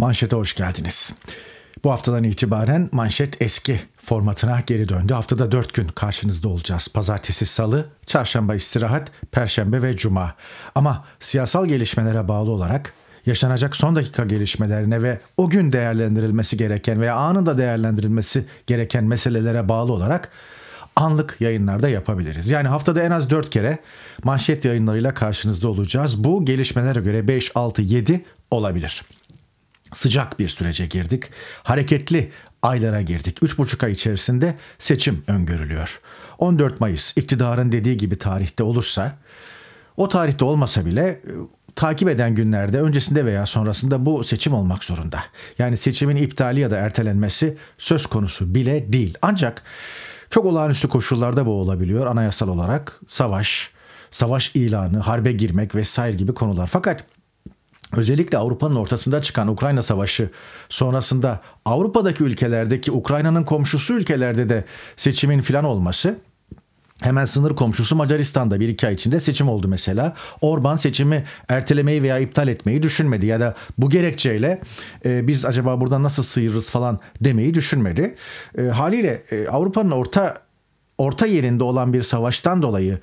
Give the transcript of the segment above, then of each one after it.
Manşete hoş geldiniz. Bu haftadan itibaren manşet eski formatına geri döndü. Haftada 4 gün karşınızda olacağız. Pazartesi, salı, çarşamba istirahat, perşembe ve cuma. Ama siyasal gelişmelere bağlı olarak yaşanacak son dakika gelişmelerine ve o gün değerlendirilmesi gereken veya anında değerlendirilmesi gereken meselelere bağlı olarak anlık yayınlarda yapabiliriz. Yani haftada en az 4 kere manşet yayınlarıyla karşınızda olacağız. Bu gelişmelere göre 5, 6, 7 olabilir sıcak bir sürece girdik. Hareketli aylara girdik. 3,5 ay içerisinde seçim öngörülüyor. 14 Mayıs iktidarın dediği gibi tarihte olursa o tarihte olmasa bile e, takip eden günlerde öncesinde veya sonrasında bu seçim olmak zorunda. Yani seçimin iptali ya da ertelenmesi söz konusu bile değil. Ancak çok olağanüstü koşullarda bu olabiliyor anayasal olarak. Savaş, savaş ilanı, harbe girmek vesaire gibi konular. Fakat Özellikle Avrupa'nın ortasında çıkan Ukrayna Savaşı sonrasında Avrupa'daki ülkelerdeki Ukrayna'nın komşusu ülkelerde de seçimin filan olması Hemen sınır komşusu Macaristan'da bir iki ay içinde seçim oldu mesela. Orban seçimi ertelemeyi veya iptal etmeyi düşünmedi ya da bu gerekçeyle e, biz acaba buradan nasıl sıyırırız falan demeyi düşünmedi. E, haliyle e, Avrupa'nın orta orta yerinde olan bir savaştan dolayı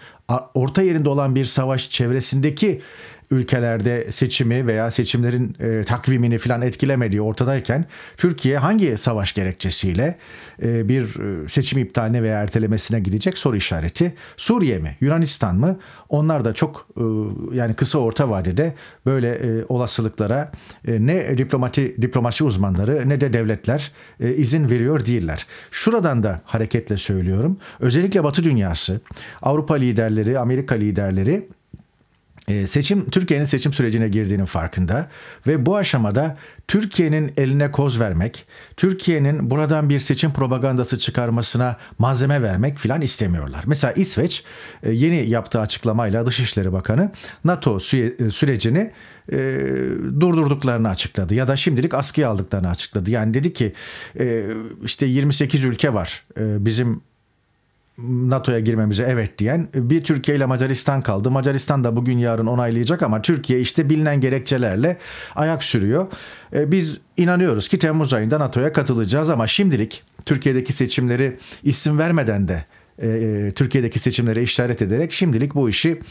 orta yerinde olan bir savaş çevresindeki ülkelerde seçimi veya seçimlerin e, takvimini filan etkilemediği ortadayken Türkiye hangi savaş gerekçesiyle e, bir e, seçim iptaline veya ertelemesine gidecek soru işareti. Suriye mi? Yunanistan mı? Onlar da çok e, yani kısa orta vadede böyle e, olasılıklara e, ne diplomati diplomasi uzmanları ne de devletler e, izin veriyor değiller. Şuradan da hareketle söylüyorum. Özellikle Batı dünyası, Avrupa liderleri, Amerika liderleri ee, seçim Türkiye'nin seçim sürecine girdiğinin farkında ve bu aşamada Türkiye'nin eline koz vermek, Türkiye'nin buradan bir seçim propagandası çıkarmasına malzeme vermek filan istemiyorlar. Mesela İsveç e, yeni yaptığı açıklamayla Dışişleri Bakanı NATO e, sürecini e, durdurduklarını açıkladı ya da şimdilik askıya aldıklarını açıkladı. Yani dedi ki e, işte 28 ülke var e, bizim NATO'ya girmemize evet diyen bir Türkiye ile Macaristan kaldı. Macaristan da bugün yarın onaylayacak ama Türkiye işte bilinen gerekçelerle ayak sürüyor. E, biz inanıyoruz ki Temmuz ayında NATO'ya katılacağız ama şimdilik Türkiye'deki seçimleri isim vermeden de e, e, Türkiye'deki seçimlere işaret ederek şimdilik bu işi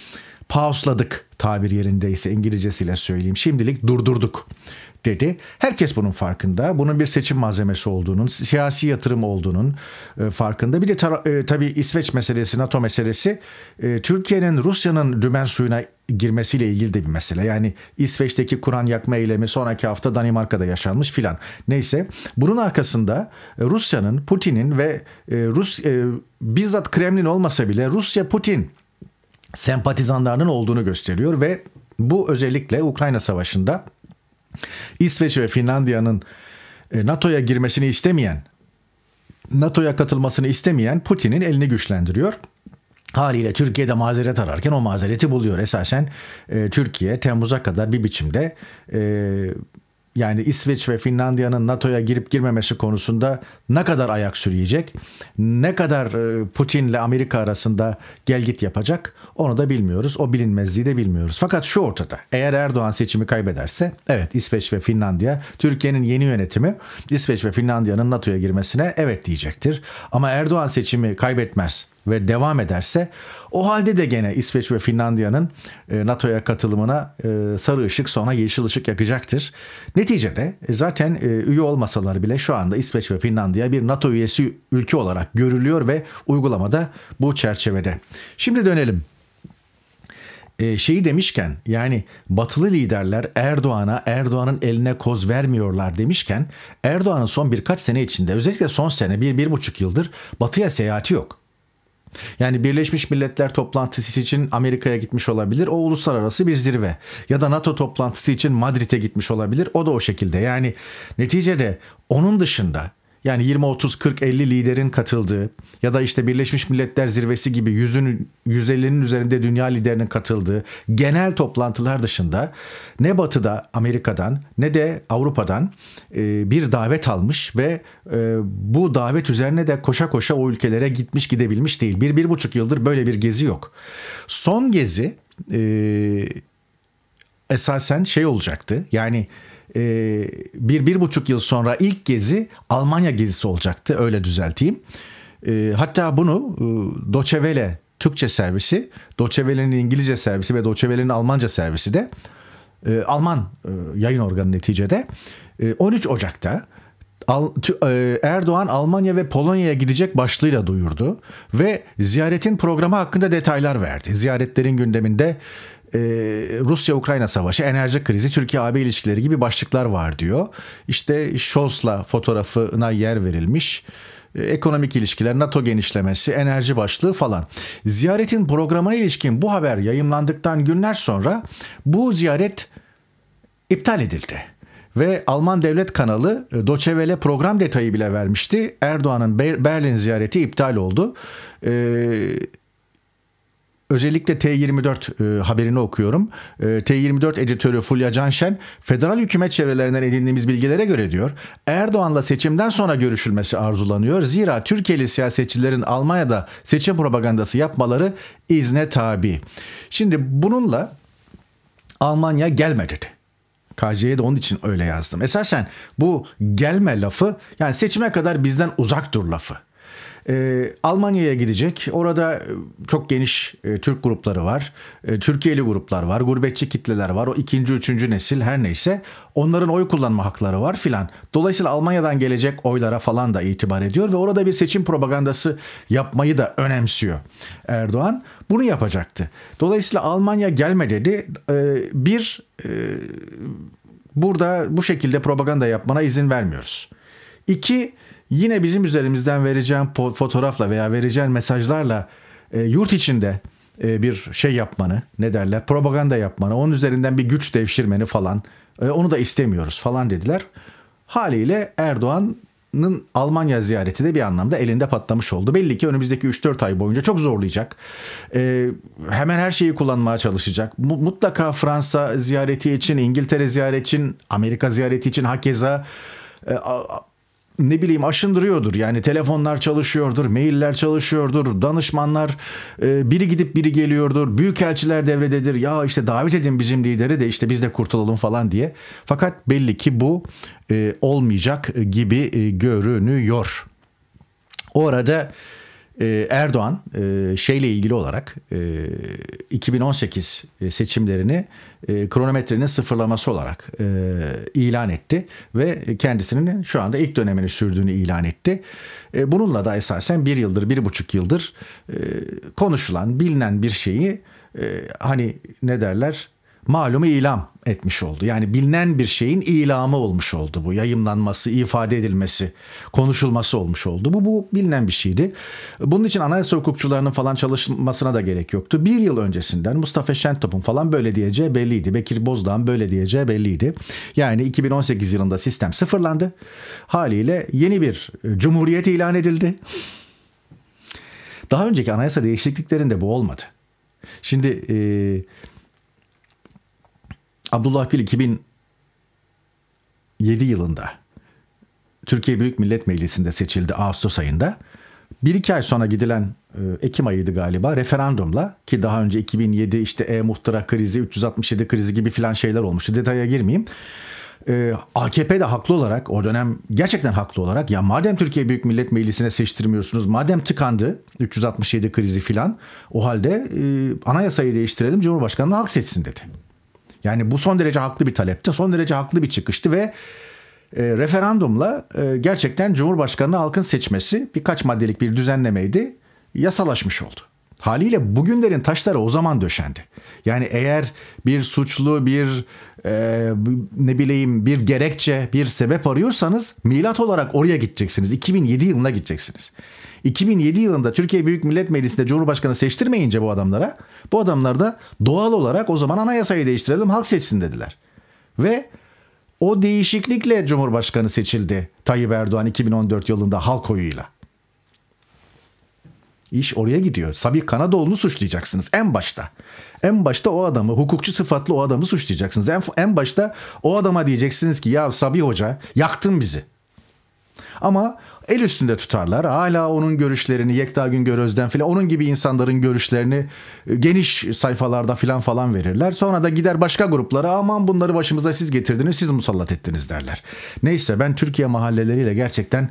pausladık tabir yerindeyse İngilizcesiyle söyleyeyim. Şimdilik durdurduk dedi. Herkes bunun farkında. Bunun bir seçim malzemesi olduğunun, siyasi yatırım olduğunun e, farkında. Bir de tar- e, tabii İsveç meselesi, NATO meselesi e, Türkiye'nin Rusya'nın dümen suyuna girmesiyle ilgili de bir mesele. Yani İsveç'teki Kur'an yakma eylemi sonraki hafta Danimarka'da yaşanmış filan. Neyse bunun arkasında e, Rusya'nın, Putin'in ve e, Rus e, bizzat Kremlin olmasa bile Rusya Putin sempatizanlarının olduğunu gösteriyor ve bu özellikle Ukrayna Savaşı'nda İsveç ve Finlandiya'nın e, NATO'ya girmesini istemeyen, NATO'ya katılmasını istemeyen Putin'in elini güçlendiriyor. Haliyle Türkiye'de mazeret ararken o mazereti buluyor. Esasen e, Türkiye Temmuz'a kadar bir biçimde e, yani İsveç ve Finlandiya'nın NATO'ya girip girmemesi konusunda ne kadar ayak sürüyecek, ne kadar e, Putin ile Amerika arasında gel git yapacak onu da bilmiyoruz. O bilinmezliği de bilmiyoruz. Fakat şu ortada. Eğer Erdoğan seçimi kaybederse evet İsveç ve Finlandiya Türkiye'nin yeni yönetimi İsveç ve Finlandiya'nın NATO'ya girmesine evet diyecektir. Ama Erdoğan seçimi kaybetmez ve devam ederse o halde de gene İsveç ve Finlandiya'nın e, NATO'ya katılımına e, sarı ışık sonra yeşil ışık yakacaktır. Neticede e, zaten üye olmasalar bile şu anda İsveç ve Finlandiya bir NATO üyesi ülke olarak görülüyor ve uygulamada bu çerçevede. Şimdi dönelim şeyi demişken yani batılı liderler Erdoğan'a Erdoğan'ın eline koz vermiyorlar demişken Erdoğan'ın son birkaç sene içinde özellikle son sene bir, bir buçuk yıldır batıya seyahati yok. Yani Birleşmiş Milletler toplantısı için Amerika'ya gitmiş olabilir. O uluslararası bir zirve. Ya da NATO toplantısı için Madrid'e gitmiş olabilir. O da o şekilde. Yani neticede onun dışında yani 20 30 40 50 liderin katıldığı ya da işte Birleşmiş Milletler Zirvesi gibi 100'ün 150'nin üzerinde dünya liderinin katıldığı genel toplantılar dışında ne Batı'da Amerika'dan ne de Avrupa'dan e, bir davet almış ve e, bu davet üzerine de koşa koşa o ülkelere gitmiş gidebilmiş değil. Bir, bir buçuk yıldır böyle bir gezi yok. Son gezi e, esasen şey olacaktı yani e, bir, bir buçuk yıl sonra ilk gezi Almanya gezisi olacaktı. Öyle düzelteyim. E, hatta bunu e, Doçevele Türkçe servisi, Doçevele'nin İngilizce servisi ve Doçevele'nin Almanca servisi de e, Alman e, yayın organı neticede e, 13 Ocak'ta Al, e, Erdoğan Almanya ve Polonya'ya gidecek başlığıyla duyurdu ve ziyaretin programı hakkında detaylar verdi. Ziyaretlerin gündeminde ee, Rusya-Ukrayna savaşı, enerji krizi, Türkiye-AB ilişkileri gibi başlıklar var diyor. İşte Scholz'la fotoğrafına yer verilmiş ee, ekonomik ilişkiler, NATO genişlemesi, enerji başlığı falan. Ziyaretin programına ilişkin bu haber yayımlandıktan günler sonra bu ziyaret iptal edildi. Ve Alman devlet kanalı e, Deutsche program detayı bile vermişti. Erdoğan'ın Berlin ziyareti iptal oldu. Ee, Özellikle T24 e, haberini okuyorum. E, T24 editörü Fulya Canşen, federal hükümet çevrelerinden edindiğimiz bilgilere göre diyor, Erdoğan'la seçimden sonra görüşülmesi arzulanıyor. Zira Türkiye'li siyasetçilerin Almanya'da seçim propagandası yapmaları izne tabi. Şimdi bununla Almanya gelme dedi. KC'ye de onun için öyle yazdım. Esasen bu gelme lafı yani seçime kadar bizden uzak dur lafı. E, Almanya'ya gidecek. Orada e, çok geniş e, Türk grupları var. E, Türkiye'li gruplar var. Gurbetçi kitleler var. O ikinci, üçüncü nesil her neyse. Onların oy kullanma hakları var filan. Dolayısıyla Almanya'dan gelecek oylara falan da itibar ediyor ve orada bir seçim propagandası yapmayı da önemsiyor Erdoğan. Bunu yapacaktı. Dolayısıyla Almanya gelme dedi. E, bir e, burada bu şekilde propaganda yapmana izin vermiyoruz. İki yine bizim üzerimizden vereceğin fotoğrafla veya vereceğin mesajlarla e, yurt içinde e, bir şey yapmanı ne derler propaganda yapmanı onun üzerinden bir güç devşirmeni falan e, onu da istemiyoruz falan dediler. Haliyle Erdoğan'ın Almanya ziyareti de bir anlamda elinde patlamış oldu. Belli ki önümüzdeki 3-4 ay boyunca çok zorlayacak. E, hemen her şeyi kullanmaya çalışacak. Mutlaka Fransa ziyareti için, İngiltere ziyareti için, Amerika ziyareti için hakeza e, ne bileyim aşındırıyordur. Yani telefonlar çalışıyordur, mailler çalışıyordur, danışmanlar e, biri gidip biri geliyordur. Büyükelçiler devrededir. Ya işte davet edin bizim lideri de işte biz de kurtulalım falan diye. Fakat belli ki bu e, olmayacak gibi e, görünüyor. O arada ee, Erdoğan e, şeyle ilgili olarak 2018 e, e, seçimlerini e, kronometrenin sıfırlaması olarak ilan etti ve kendisinin şu anda ilk dönemini sürdüğünü ilan etti. bununla da esasen bir yıldır, bir buçuk yıldır konuşulan, bilinen bir şeyi hani ne derler malumu ilam etmiş oldu. Yani bilinen bir şeyin ilamı olmuş oldu bu. Yayımlanması, ifade edilmesi, konuşulması olmuş oldu. Bu, bu bilinen bir şeydi. Bunun için anayasa hukukçularının falan çalışmasına da gerek yoktu. Bir yıl öncesinden Mustafa Şentop'un falan böyle diyeceği belliydi. Bekir Bozdağ'ın böyle diyeceği belliydi. Yani 2018 yılında sistem sıfırlandı. Haliyle yeni bir e, cumhuriyet ilan edildi. Daha önceki anayasa değişikliklerinde bu olmadı. Şimdi... Ee, Abdullah Gül 2007 yılında Türkiye Büyük Millet Meclisi'nde seçildi Ağustos ayında. Bir iki ay sonra gidilen e, Ekim ayıydı galiba referandumla ki daha önce 2007 işte e-muhtıra krizi 367 krizi gibi filan şeyler olmuştu detaya girmeyeyim. Ee, AKP de haklı olarak o dönem gerçekten haklı olarak ya madem Türkiye Büyük Millet Meclisi'ne seçtirmiyorsunuz madem tıkandı 367 krizi filan o halde e, anayasayı değiştirelim Cumhurbaşkanı halk seçsin dedi. Yani bu son derece haklı bir talepti, son derece haklı bir çıkıştı ve e, referandumla e, gerçekten Cumhurbaşkanı'nı halkın seçmesi birkaç maddelik bir düzenlemeydi, yasalaşmış oldu. Haliyle bugünlerin taşları o zaman döşendi. Yani eğer bir suçlu, bir e, ne bileyim bir gerekçe, bir sebep arıyorsanız milat olarak oraya gideceksiniz. 2007 yılına gideceksiniz. 2007 yılında Türkiye Büyük Millet Meclisi'nde Cumhurbaşkanı seçtirmeyince bu adamlara bu adamlar da doğal olarak o zaman anayasayı değiştirelim halk seçsin dediler. Ve o değişiklikle Cumhurbaşkanı seçildi Tayyip Erdoğan 2014 yılında halk oyuyla. İş oraya gidiyor. Sabi Kanadoğlu'nu suçlayacaksınız en başta. En başta o adamı, hukukçu sıfatlı o adamı suçlayacaksınız. En, en başta o adama diyeceksiniz ki ya Sabi Hoca yaktın bizi. Ama el üstünde tutarlar. Hala onun görüşlerini Yekta Güngör Özden filan onun gibi insanların görüşlerini e, geniş sayfalarda filan falan verirler. Sonra da gider başka gruplara aman bunları başımıza siz getirdiniz siz musallat ettiniz derler. Neyse ben Türkiye mahalleleriyle gerçekten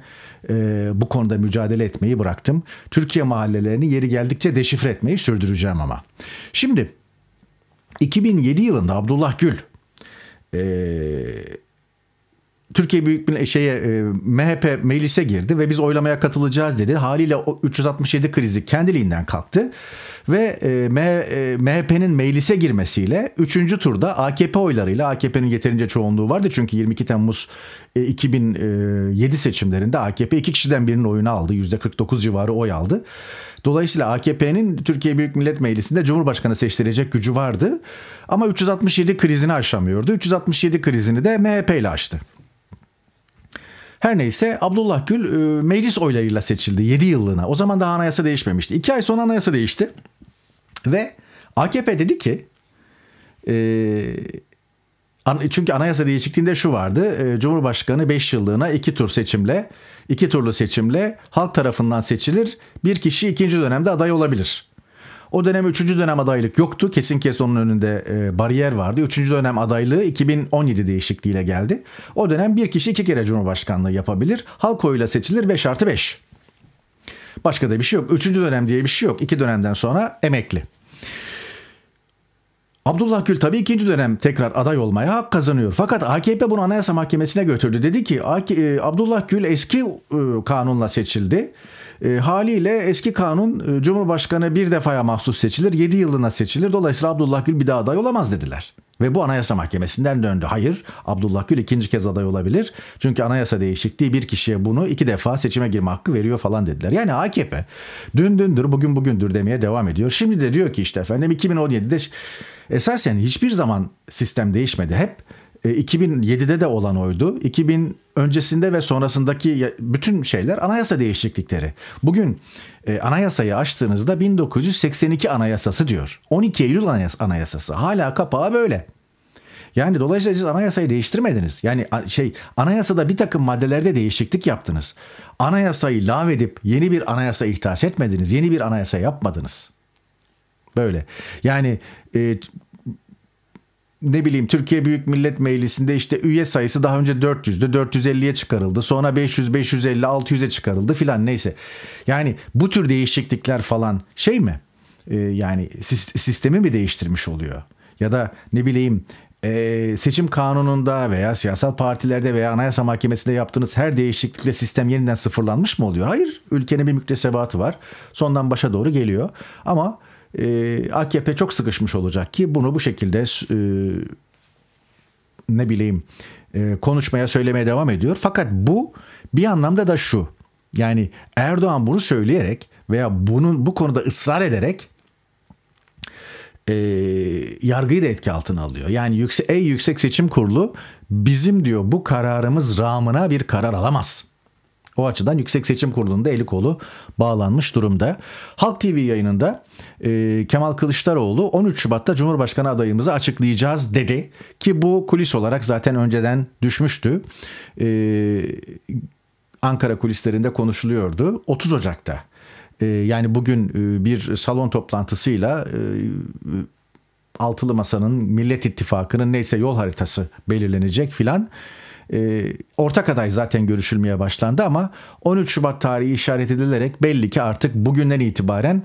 e, bu konuda mücadele etmeyi bıraktım. Türkiye mahallelerini yeri geldikçe deşifre etmeyi sürdüreceğim ama. Şimdi 2007 yılında Abdullah Gül e, Türkiye Büyük Millet e, şeye e, MHP meclise girdi ve biz oylamaya katılacağız dedi. Haliyle o 367 krizi kendiliğinden kalktı ve e, MHP'nin e, meclise girmesiyle 3. turda AKP oylarıyla AKP'nin yeterince çoğunluğu vardı. Çünkü 22 Temmuz e, 2007 e, seçimlerinde AKP iki kişiden birinin oyunu aldı. %49 civarı oy aldı. Dolayısıyla AKP'nin Türkiye Büyük Millet Meclisi'nde Cumhurbaşkanı seçtirecek gücü vardı. Ama 367 krizini aşamıyordu. 367 krizini de MHP ile aştı. Her neyse Abdullah Gül e, meclis oylarıyla seçildi 7 yıllığına. O zaman daha anayasa değişmemişti. 2 ay sonra anayasa değişti. Ve AKP dedi ki e, çünkü anayasa değişikliğinde şu vardı. E, Cumhurbaşkanı 5 yıllığına 2 tur seçimle, 2 turlu seçimle halk tarafından seçilir. Bir kişi ikinci dönemde aday olabilir. O dönem 3. dönem adaylık yoktu. Kesin kes onun önünde e, bariyer vardı. 3. dönem adaylığı 2017 değişikliğiyle geldi. O dönem bir kişi iki kere Cumhurbaşkanlığı yapabilir. Halk oyuyla seçilir 5 artı 5. Başka da bir şey yok. Üçüncü dönem diye bir şey yok. İki dönemden sonra emekli. Abdullah Gül tabii ikinci dönem tekrar aday olmaya hak kazanıyor. Fakat AKP bunu Anayasa Mahkemesi'ne götürdü. Dedi ki e, Abdullah Gül eski e, kanunla seçildi. E, haliyle eski kanun Cumhurbaşkanı bir defaya mahsus seçilir, 7 yılına seçilir. Dolayısıyla Abdullah Gül bir daha aday olamaz dediler. Ve bu Anayasa Mahkemesi'nden döndü. Hayır, Abdullah Gül ikinci kez aday olabilir. Çünkü anayasa değişikliği bir kişiye bunu iki defa seçime girme hakkı veriyor falan dediler. Yani AKP dün dündür, bugün bugündür demeye devam ediyor. Şimdi de diyor ki işte efendim 2017'de Esasen hiçbir zaman sistem değişmedi. Hep 2007'de e, de olan oydu. 2000 öncesinde ve sonrasındaki bütün şeyler anayasa değişiklikleri. Bugün e, anayasayı açtığınızda 1982 anayasası diyor. 12 Eylül anayasası. Hala kapağı böyle. Yani dolayısıyla siz anayasayı değiştirmediniz. Yani şey anayasada bir takım maddelerde değişiklik yaptınız. Anayasayı lağvedip yeni bir anayasa ihtaç etmediniz. Yeni bir anayasa yapmadınız. Böyle. Yani e, ne bileyim Türkiye Büyük Millet Meclisi'nde işte üye sayısı daha önce 400'dü 450'ye çıkarıldı sonra 500 550 600'e çıkarıldı filan neyse. Yani bu tür değişiklikler falan şey mi ee, yani sistemi mi değiştirmiş oluyor ya da ne bileyim e, seçim kanununda veya siyasal partilerde veya anayasa mahkemesinde yaptığınız her değişiklikle sistem yeniden sıfırlanmış mı oluyor? Hayır ülkenin bir müktesebatı var sondan başa doğru geliyor ama e, ee, AKP çok sıkışmış olacak ki bunu bu şekilde e, ne bileyim e, konuşmaya söylemeye devam ediyor. Fakat bu bir anlamda da şu yani Erdoğan bunu söyleyerek veya bunun bu konuda ısrar ederek e, yargıyı da etki altına alıyor. Yani yüksek, ey yüksek seçim kurulu bizim diyor bu kararımız rağmına bir karar alamaz o açıdan Yüksek Seçim Kurulu'nda eli kolu bağlanmış durumda. Halk TV yayınında e, Kemal Kılıçdaroğlu 13 Şubat'ta Cumhurbaşkanı adayımızı açıklayacağız dedi. Ki bu kulis olarak zaten önceden düşmüştü. E, Ankara kulislerinde konuşuluyordu. 30 Ocak'ta e, yani bugün e, bir salon toplantısıyla e, altılı masanın Millet İttifakı'nın neyse yol haritası belirlenecek filan. E, ortak aday zaten görüşülmeye başlandı ama 13 Şubat tarihi işaret edilerek belli ki artık bugünden itibaren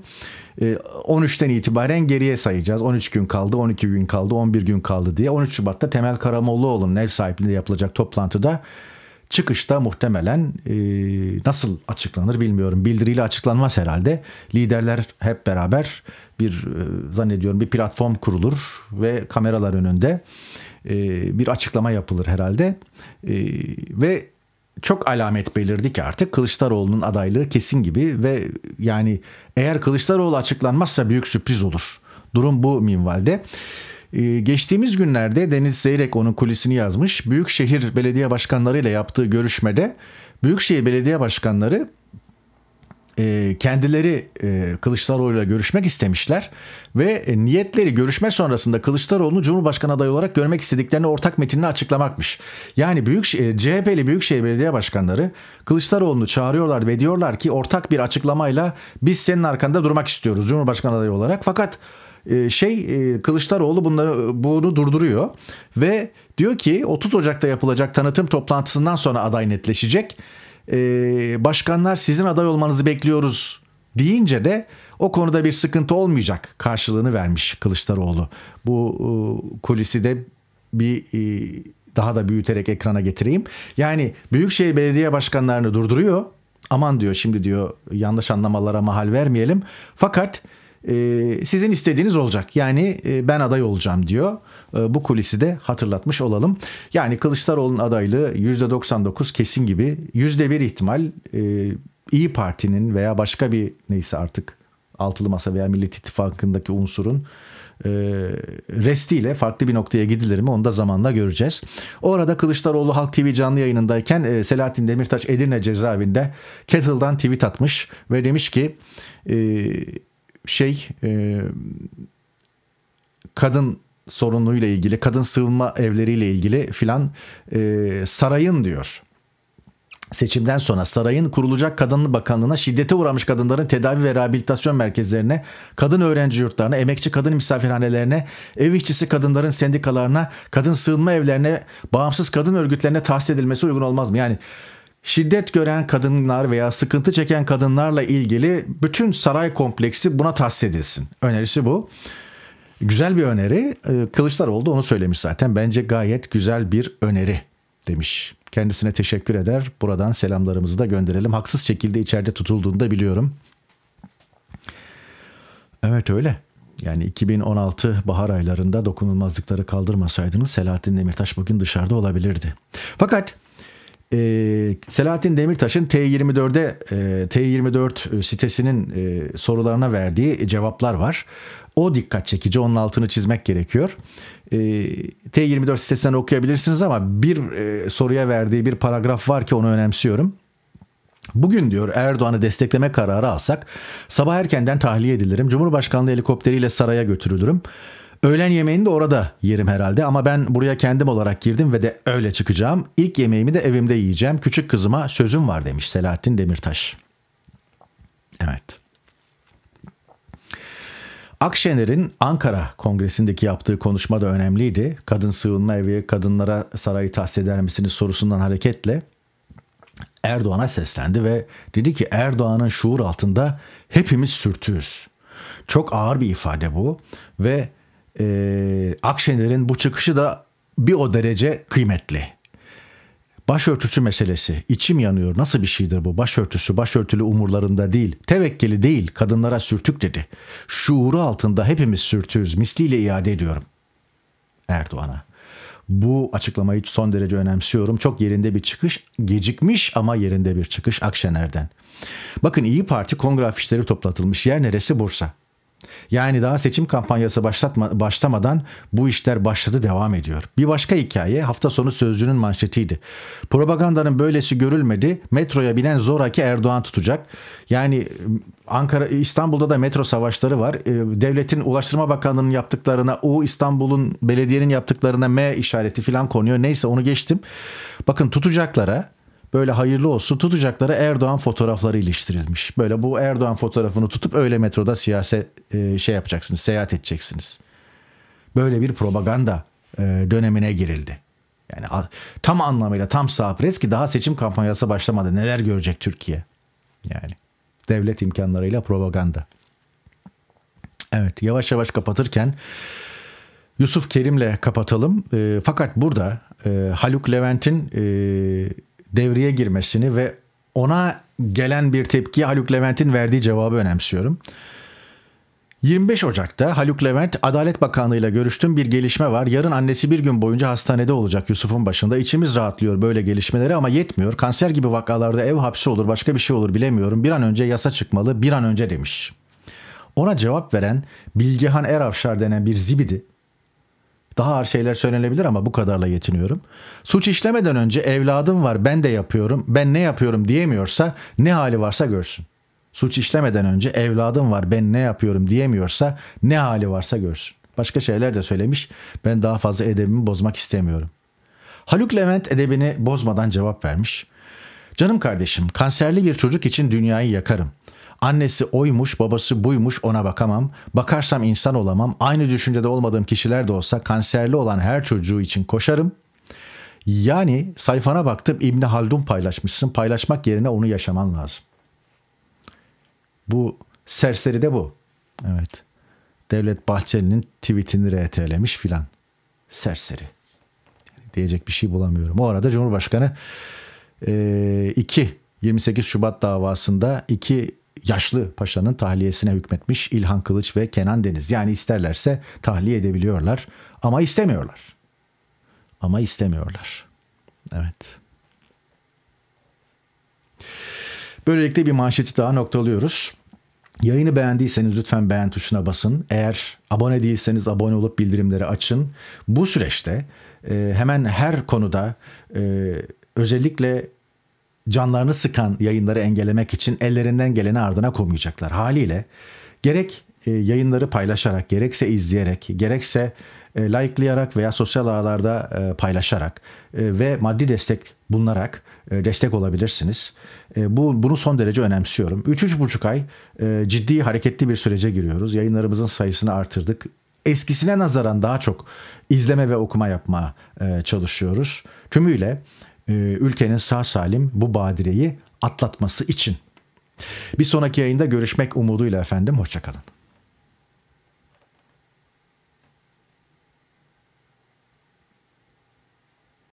13'ten e, itibaren geriye sayacağız. 13 gün kaldı, 12 gün kaldı, 11 gün kaldı diye. 13 Şubat'ta Temel Karamollaoğlu'nun ev sahipliğinde yapılacak toplantıda Çıkışta muhtemelen e, nasıl açıklanır bilmiyorum. Bildiriyle açıklanmaz herhalde. Liderler hep beraber bir e, zannediyorum bir platform kurulur ve kameralar önünde e, bir açıklama yapılır herhalde. E, ve çok alamet belirdi ki artık Kılıçdaroğlu'nun adaylığı kesin gibi ve yani eğer Kılıçdaroğlu açıklanmazsa büyük sürpriz olur. Durum bu minvalde. Ee, geçtiğimiz günlerde Deniz Zeyrek onun kulisini yazmış. Büyükşehir belediye başkanları ile yaptığı görüşmede Büyükşehir belediye başkanları e, kendileri e, Kılıçdaroğlu ile görüşmek istemişler ve e, niyetleri görüşme sonrasında Kılıçdaroğlu'nu Cumhurbaşkanı adayı olarak görmek istediklerini ortak metinle açıklamakmış. Yani büyük e, CHP'li Büyükşehir Belediye Başkanları Kılıçdaroğlu'nu çağırıyorlar ve diyorlar ki ortak bir açıklamayla biz senin arkanda durmak istiyoruz Cumhurbaşkanı adayı olarak. Fakat ee, şey e, Kılıçdaroğlu bunları e, bunu durduruyor ve diyor ki 30 Ocak'ta yapılacak tanıtım toplantısından sonra aday netleşecek. Ee, başkanlar sizin aday olmanızı bekliyoruz deyince de o konuda bir sıkıntı olmayacak karşılığını vermiş Kılıçdaroğlu. Bu e, kulisi de bir daha da büyüterek ekrana getireyim. Yani Büyükşehir Belediye Başkanlarını durduruyor. Aman diyor şimdi diyor yanlış anlamalara mahal vermeyelim. Fakat ee, sizin istediğiniz olacak. Yani e, ben aday olacağım diyor. Ee, bu kulisi de hatırlatmış olalım. Yani Kılıçdaroğlu'nun adaylığı %99 kesin gibi %1 ihtimal e, İyi Parti'nin veya başka bir neyse artık altılı masa veya Millet İttifakı'ndaki unsurun e, restiyle farklı bir noktaya gidilir mi onu da zamanla göreceğiz. Orada Kılıçdaroğlu Halk TV canlı yayınındayken Selahattin Demirtaş Edirne cezaevinde Kettle'dan tweet atmış ve demiş ki şey e, kadın sorunuyla ilgili, kadın sığınma evleriyle ilgili filan e, sarayın diyor. Seçimden sonra sarayın kurulacak kadın bakanlığına şiddete uğramış kadınların tedavi ve rehabilitasyon merkezlerine, kadın öğrenci yurtlarına, emekçi kadın misafirhanelerine, ev işçisi kadınların sendikalarına, kadın sığınma evlerine, bağımsız kadın örgütlerine tahsis edilmesi uygun olmaz mı? Yani Şiddet gören kadınlar veya sıkıntı çeken kadınlarla ilgili bütün saray kompleksi buna tahsis edilsin. Önerisi bu. Güzel bir öneri. Ee, Kılıçdaroğlu onu söylemiş zaten. Bence gayet güzel bir öneri demiş. Kendisine teşekkür eder. Buradan selamlarımızı da gönderelim. Haksız şekilde içeride tutulduğunu da biliyorum. Evet öyle. Yani 2016 bahar aylarında dokunulmazlıkları kaldırmasaydınız Selahattin Demirtaş bugün dışarıda olabilirdi. Fakat e, Selahattin Demirtaş'ın T24'de e, T24 e, sitesinin e, sorularına verdiği cevaplar var. O dikkat çekici. Onun altını çizmek gerekiyor. E, T24 sitesinden okuyabilirsiniz ama bir e, soruya verdiği bir paragraf var ki onu önemsiyorum. Bugün diyor Erdoğan'ı destekleme kararı alsak sabah erkenden tahliye edilirim. Cumhurbaşkanlığı helikopteriyle saraya götürülürüm. Öğlen yemeğini de orada yerim herhalde ama ben buraya kendim olarak girdim ve de öyle çıkacağım. İlk yemeğimi de evimde yiyeceğim. Küçük kızıma sözüm var demiş Selahattin Demirtaş. Evet. Akşener'in Ankara Kongresi'ndeki yaptığı konuşma da önemliydi. Kadın sığınma evi, kadınlara sarayı tahsis eder misiniz sorusundan hareketle Erdoğan'a seslendi ve dedi ki Erdoğan'ın şuur altında hepimiz sürtüyüz. Çok ağır bir ifade bu ve e, Akşener'in bu çıkışı da bir o derece kıymetli. Başörtüsü meselesi. İçim yanıyor. Nasıl bir şeydir bu? Başörtüsü, başörtülü umurlarında değil. Tevekkeli değil. Kadınlara sürtük dedi. Şuuru altında hepimiz sürtüğüz. Misliyle iade ediyorum. Erdoğan'a. Bu açıklamayı son derece önemsiyorum. Çok yerinde bir çıkış. Gecikmiş ama yerinde bir çıkış Akşener'den. Bakın İyi Parti kongre afişleri toplatılmış. Yer neresi? Bursa. Yani daha seçim kampanyası başlatma, başlamadan bu işler başladı devam ediyor. Bir başka hikaye hafta sonu sözcüğünün manşetiydi. Propagandanın böylesi görülmedi. Metroya binen zoraki Erdoğan tutacak. Yani ıı, Ankara İstanbul'da da metro savaşları var. Devletin Ulaştırma Bakanlığı'nın yaptıklarına U İstanbul'un belediyenin yaptıklarına M işareti falan konuyor. Neyse onu geçtim. Bakın tutacaklara böyle hayırlı olsun tutacakları Erdoğan fotoğrafları iliştirilmiş. Böyle bu Erdoğan fotoğrafını tutup öyle metroda siyaset e, şey yapacaksınız, seyahat edeceksiniz. Böyle bir propaganda e, dönemine girildi. Yani tam anlamıyla tam sapres ki daha seçim kampanyası başlamadı. Neler görecek Türkiye? Yani devlet imkanlarıyla propaganda. Evet yavaş yavaş kapatırken Yusuf Kerim'le kapatalım. E, fakat burada e, Haluk Levent'in e, devreye girmesini ve ona gelen bir tepki Haluk Levent'in verdiği cevabı önemsiyorum. 25 Ocak'ta Haluk Levent Adalet Bakanlığı ile görüştüğüm bir gelişme var. Yarın annesi bir gün boyunca hastanede olacak Yusuf'un başında. İçimiz rahatlıyor böyle gelişmeleri ama yetmiyor. Kanser gibi vakalarda ev hapsi olur başka bir şey olur bilemiyorum. Bir an önce yasa çıkmalı bir an önce demiş. Ona cevap veren Bilgehan Eravşar denen bir zibidi daha ağır şeyler söylenebilir ama bu kadarla yetiniyorum. Suç işlemeden önce evladım var ben de yapıyorum ben ne yapıyorum diyemiyorsa ne hali varsa görsün. Suç işlemeden önce evladım var ben ne yapıyorum diyemiyorsa ne hali varsa görsün. Başka şeyler de söylemiş ben daha fazla edebimi bozmak istemiyorum. Haluk Levent edebini bozmadan cevap vermiş. Canım kardeşim kanserli bir çocuk için dünyayı yakarım. Annesi oymuş, babası buymuş ona bakamam. Bakarsam insan olamam. Aynı düşüncede olmadığım kişiler de olsa kanserli olan her çocuğu için koşarım. Yani sayfana baktım İbni Haldun paylaşmışsın. Paylaşmak yerine onu yaşaman lazım. Bu serseri de bu. Evet. Devlet Bahçeli'nin tweetini RT'lemiş filan. Serseri. Diyecek bir şey bulamıyorum. O arada Cumhurbaşkanı 2 e, 28 Şubat davasında iki yaşlı paşanın tahliyesine hükmetmiş İlhan Kılıç ve Kenan Deniz. Yani isterlerse tahliye edebiliyorlar ama istemiyorlar. Ama istemiyorlar. Evet. Böylelikle bir manşeti daha noktalıyoruz. Yayını beğendiyseniz lütfen beğen tuşuna basın. Eğer abone değilseniz abone olup bildirimleri açın. Bu süreçte e, hemen her konuda e, özellikle canlarını sıkan yayınları engellemek için ellerinden geleni ardına koymayacaklar. Haliyle gerek e, yayınları paylaşarak, gerekse izleyerek, gerekse e, like'layarak veya sosyal ağlarda e, paylaşarak ve maddi destek bulunarak destek olabilirsiniz. Bu bunu son derece önemsiyorum. 3-3,5 ay ciddi hareketli bir sürece giriyoruz. Yayınlarımızın sayısını artırdık. Eskisine nazaran daha çok izleme ve okuma yapma çalışıyoruz. Tümüyle e, ülkenin sağ salim bu badireyi atlatması için. Bir sonraki yayında görüşmek umuduyla efendim. Hoşçakalın.